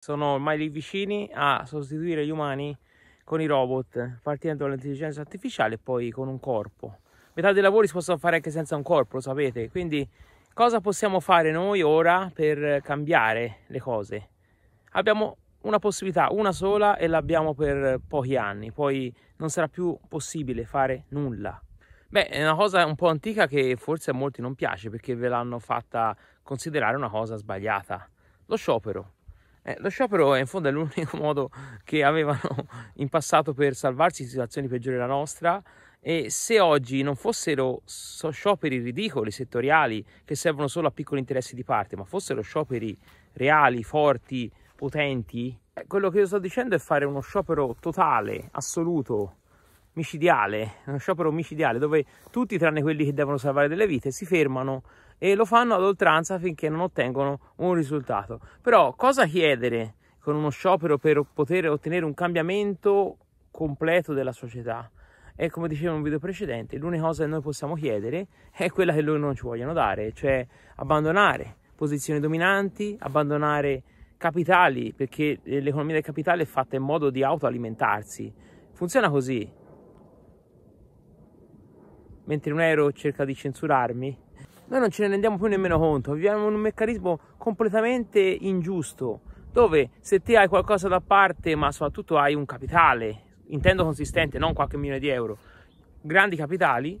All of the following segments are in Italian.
sono ormai lì vicini a sostituire gli umani con i robot, partendo dall'intelligenza artificiale e poi con un corpo. Metà dei lavori si possono fare anche senza un corpo, lo sapete, quindi cosa possiamo fare noi ora per cambiare le cose? Abbiamo una possibilità, una sola, e l'abbiamo per pochi anni, poi non sarà più possibile fare nulla. Beh, è una cosa un po' antica che forse a molti non piace perché ve l'hanno fatta considerare una cosa sbagliata, lo sciopero. Eh, lo sciopero è in fondo è l'unico modo che avevano in passato per salvarsi in situazioni peggiori della nostra e se oggi non fossero scioperi ridicoli, settoriali, che servono solo a piccoli interessi di parte, ma fossero scioperi reali, forti, potenti, eh, quello che io sto dicendo è fare uno sciopero totale, assoluto, micidiale, uno sciopero micidiale dove tutti tranne quelli che devono salvare delle vite si fermano e lo fanno ad oltranza finché non ottengono un risultato. Però cosa chiedere con uno sciopero per poter ottenere un cambiamento completo della società? E come dicevo in un video precedente, l'unica cosa che noi possiamo chiedere è quella che loro non ci vogliono dare, cioè abbandonare posizioni dominanti, abbandonare capitali, perché l'economia del capitale è fatta in modo di autoalimentarsi. Funziona così, mentre un aereo cerca di censurarmi, noi non ce ne rendiamo più nemmeno conto, viviamo in un meccanismo completamente ingiusto, dove se te hai qualcosa da parte, ma soprattutto hai un capitale, intendo consistente, non qualche milione di euro, grandi capitali,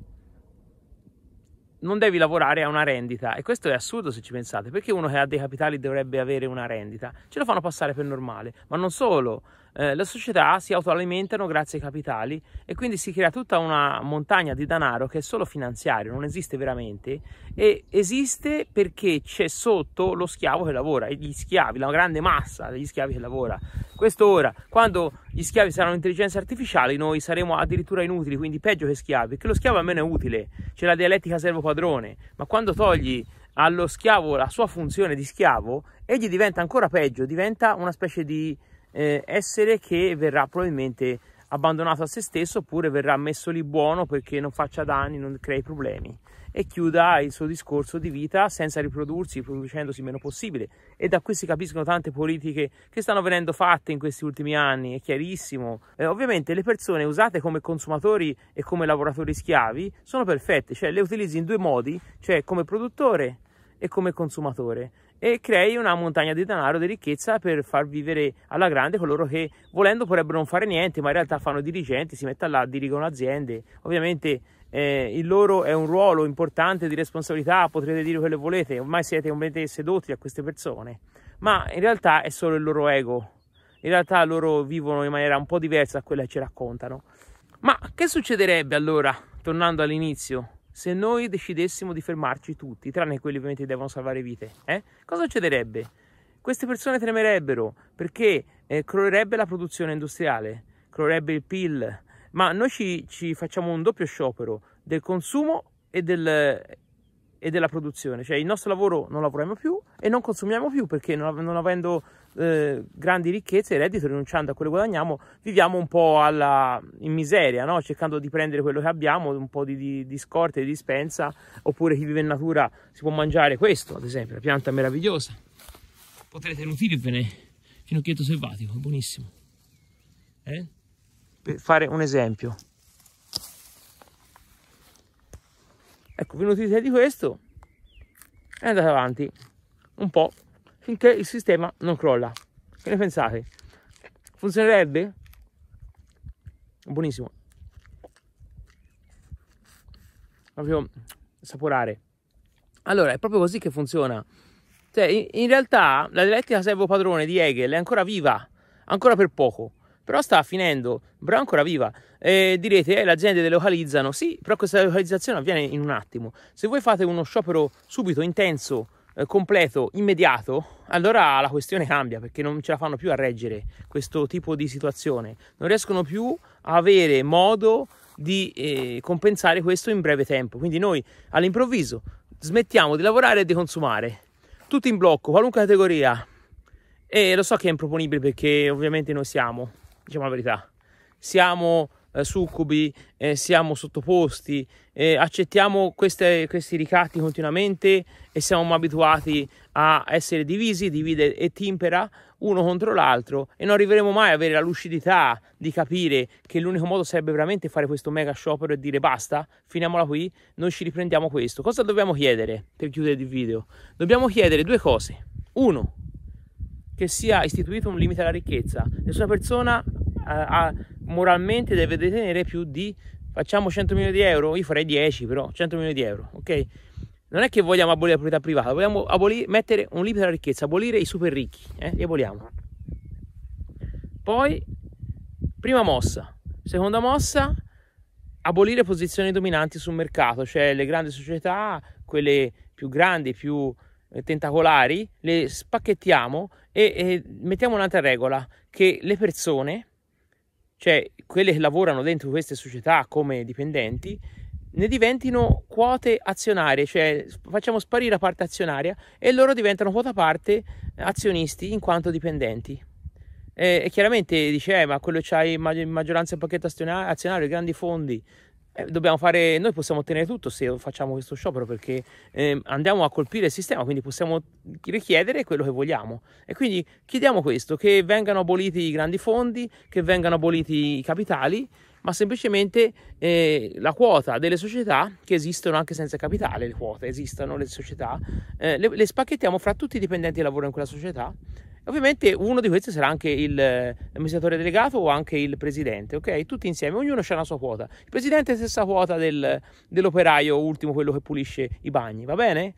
non devi lavorare a una rendita e questo è assurdo se ci pensate perché uno che ha dei capitali dovrebbe avere una rendita ce lo fanno passare per normale ma non solo eh, le società si autoalimentano grazie ai capitali e quindi si crea tutta una montagna di denaro che è solo finanziario, non esiste veramente e esiste perché c'è sotto lo schiavo che lavora e gli schiavi, la grande massa degli schiavi che lavora. Questo ora, quando gli schiavi saranno intelligenze artificiali, noi saremo addirittura inutili, quindi peggio che schiavi, perché lo schiavo almeno è utile, c'è la dialettica servo-padrone, ma quando togli allo schiavo la sua funzione di schiavo, egli diventa ancora peggio, diventa una specie di eh, essere che verrà probabilmente abbandonato a se stesso oppure verrà messo lì buono perché non faccia danni, non crei problemi e chiuda il suo discorso di vita senza riprodursi, producendosi il meno possibile. E da qui si capiscono tante politiche che stanno venendo fatte in questi ultimi anni, è chiarissimo. Eh, ovviamente le persone usate come consumatori e come lavoratori schiavi sono perfette, cioè le utilizzi in due modi, cioè come produttore e come consumatore e crei una montagna di denaro, di ricchezza per far vivere alla grande coloro che volendo potrebbero non fare niente ma in realtà fanno dirigenti, si mettono là, dirigono aziende, ovviamente eh, il loro è un ruolo importante di responsabilità, potrete dire quello che volete, ormai siete completamente sedotti a queste persone, ma in realtà è solo il loro ego, in realtà loro vivono in maniera un po' diversa da quella che ci raccontano. Ma che succederebbe allora, tornando all'inizio? se noi decidessimo di fermarci tutti, tranne quelli ovviamente che devono salvare vite, eh, cosa succederebbe? Queste persone tremerebbero perché eh, crollerebbe la produzione industriale, crollerebbe il PIL, ma noi ci, ci facciamo un doppio sciopero del consumo e del, e della produzione, cioè il nostro lavoro non lavoriamo più e non consumiamo più perché non, non avendo eh, grandi ricchezze e reddito, rinunciando a quello che guadagniamo, viviamo un po' alla, in miseria, no? cercando di prendere quello che abbiamo, un po' di, di, di scorte, di dispensa, oppure chi vive in natura si può mangiare questo, ad esempio, la pianta meravigliosa. Potrete nutrirvene, finocchietto selvatico, buonissimo. Eh? Per fare un esempio. Ecco, vi nutrite di questo e andate avanti un po' finché il sistema non crolla. Che ne pensate? Funzionerebbe? Buonissimo. Proprio saporare. Allora, è proprio così che funziona. Cioè, in realtà la dialettica servo padrone di Hegel è ancora viva, ancora per poco però sta finendo, però è ancora viva. E direte, eh, le aziende delocalizzano, sì, però questa delocalizzazione avviene in un attimo. Se voi fate uno sciopero subito, intenso, eh, completo, immediato, allora la questione cambia perché non ce la fanno più a reggere questo tipo di situazione, non riescono più a avere modo di eh, compensare questo in breve tempo. Quindi noi all'improvviso smettiamo di lavorare e di consumare, tutti in blocco, qualunque categoria. E lo so che è improponibile perché ovviamente noi siamo diciamo la verità. Siamo eh, succubi, eh, siamo sottoposti, eh, accettiamo queste, questi ricatti continuamente e siamo abituati a essere divisi, divide e timpera uno contro l'altro e non arriveremo mai a avere la lucidità di capire che l'unico modo sarebbe veramente fare questo mega sciopero e dire basta, finiamola qui, noi ci riprendiamo questo. Cosa dobbiamo chiedere per chiudere il video? Dobbiamo chiedere due cose. Uno, che sia istituito un limite alla ricchezza. Nessuna persona ha, eh, ha, moralmente deve detenere più di, facciamo 100 milioni di euro, io farei 10 però, 100 milioni di euro, ok? Non è che vogliamo abolire la proprietà privata, vogliamo abolire, mettere un limite alla ricchezza, abolire i super ricchi, eh? li aboliamo. Poi, prima mossa. Seconda mossa, abolire posizioni dominanti sul mercato, cioè le grandi società, quelle più grandi, più eh, tentacolari, le spacchettiamo e, e mettiamo un'altra regola che le persone, cioè quelle che lavorano dentro queste società come dipendenti, ne diventino quote azionarie, cioè facciamo sparire la parte azionaria e loro diventano quota parte azionisti in quanto dipendenti. Eh, e, chiaramente dice, eh, ma quello c'hai in maggioranza il pacchetto azionario, i grandi fondi, eh, dobbiamo fare, noi possiamo ottenere tutto se facciamo questo sciopero perché eh, andiamo a colpire il sistema, quindi possiamo richiedere quello che vogliamo. E quindi chiediamo questo, che vengano aboliti i grandi fondi, che vengano aboliti i capitali, ma semplicemente eh, la quota delle società che esistono anche senza capitale, le quote esistono, le società, eh, le, le spacchettiamo fra tutti i dipendenti che lavorano in quella società Ovviamente uno di questi sarà anche il, l'amministratore eh, delegato o anche il presidente, ok? Tutti insieme, ognuno ha la sua quota. Il presidente è la stessa quota del, dell'operaio ultimo, quello che pulisce i bagni, va bene?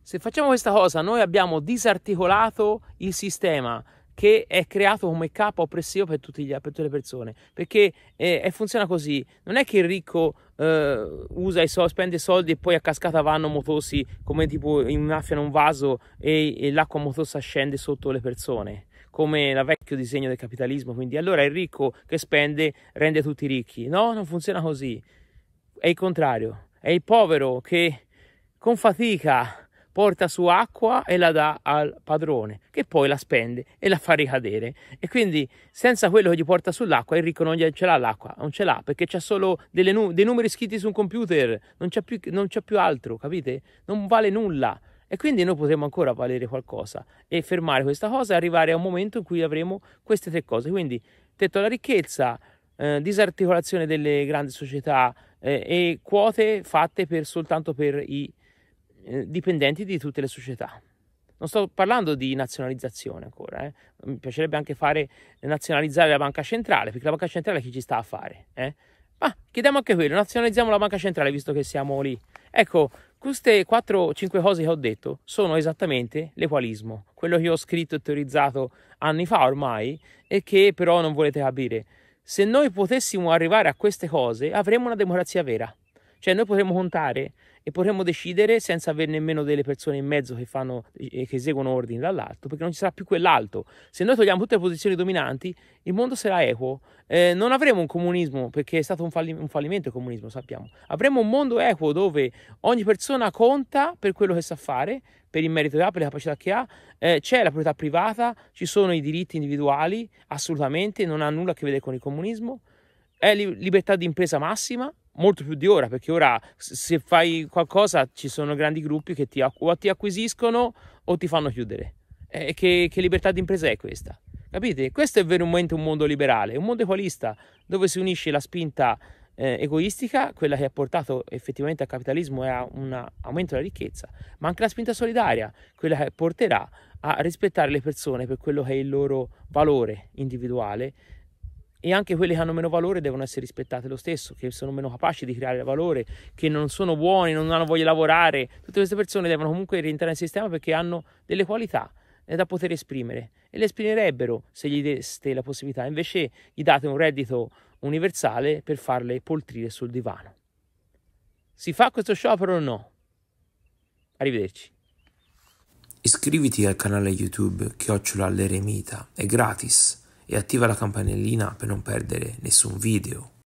Se facciamo questa cosa noi abbiamo disarticolato il sistema che è creato come capo oppressivo per, gli, per tutte le persone. Perché eh, funziona così: non è che il ricco eh, usa i soldi, spende soldi e poi a cascata vanno motosi come tipo innaffiano un vaso e, e l'acqua motosa scende sotto le persone come il vecchio disegno del capitalismo, quindi allora il ricco che spende rende tutti ricchi. No, non funziona così. È il contrario. È il povero che con fatica porta su acqua e la dà al padrone, che poi la spende e la fa ricadere. E quindi senza quello che gli porta sull'acqua, il ricco non ce l'ha l'acqua, non ce l'ha, perché c'è solo nu- dei numeri scritti su un computer, non c'è, più, non c'è più altro, capite? Non vale nulla. E quindi noi potremo ancora valere qualcosa e fermare questa cosa e arrivare a un momento in cui avremo queste tre cose. Quindi tetto alla ricchezza, eh, disarticolazione delle grandi società eh, e quote fatte per, soltanto per i eh, dipendenti di tutte le società. Non sto parlando di nazionalizzazione ancora, eh. mi piacerebbe anche fare eh, nazionalizzare la banca centrale, perché la banca centrale chi ci sta a fare? Eh? Ma ah, chiediamo anche quello, nazionalizziamo la banca centrale visto che siamo lì. Ecco, queste 4-5 cose che ho detto sono esattamente l'equalismo, quello che ho scritto e teorizzato anni fa ormai e che però non volete capire. Se noi potessimo arrivare a queste cose avremmo una democrazia vera. Cioè noi potremmo contare e potremmo decidere senza avere nemmeno delle persone in mezzo che, fanno, che eseguono ordini dall'alto, perché non ci sarà più quell'alto. Se noi togliamo tutte le posizioni dominanti, il mondo sarà equo. Eh, non avremo un comunismo, perché è stato un, falli- un fallimento il comunismo, sappiamo. Avremo un mondo equo dove ogni persona conta per quello che sa fare, per il merito che ha, per le capacità che ha, eh, c'è la proprietà privata, ci sono i diritti individuali, assolutamente, non ha nulla a che vedere con il comunismo, è li- libertà di impresa massima molto più di ora, perché ora se fai qualcosa ci sono grandi gruppi che ti, o ti acquisiscono o ti fanno chiudere. e che, che libertà di impresa è questa? Capite? Questo è veramente un mondo liberale, un mondo equalista, dove si unisce la spinta eh, egoistica, quella che ha portato effettivamente al capitalismo e a un aumento della ricchezza, ma anche la spinta solidaria, quella che porterà a rispettare le persone per quello che è il loro valore individuale e anche quelle che hanno meno valore devono essere rispettate lo stesso, che sono meno capaci di creare valore, che non sono buoni, non hanno voglia di lavorare. Tutte queste persone devono comunque rientrare nel sistema perché hanno delle qualità eh, da poter esprimere e le esprimerebbero se gli deste la possibilità, invece gli date un reddito universale per farle poltrire sul divano. Si fa questo sciopero o no? Arrivederci. Iscriviti al canale YouTube Chiocciola l'Eremita, è gratis e attiva la campanellina per non perdere nessun video.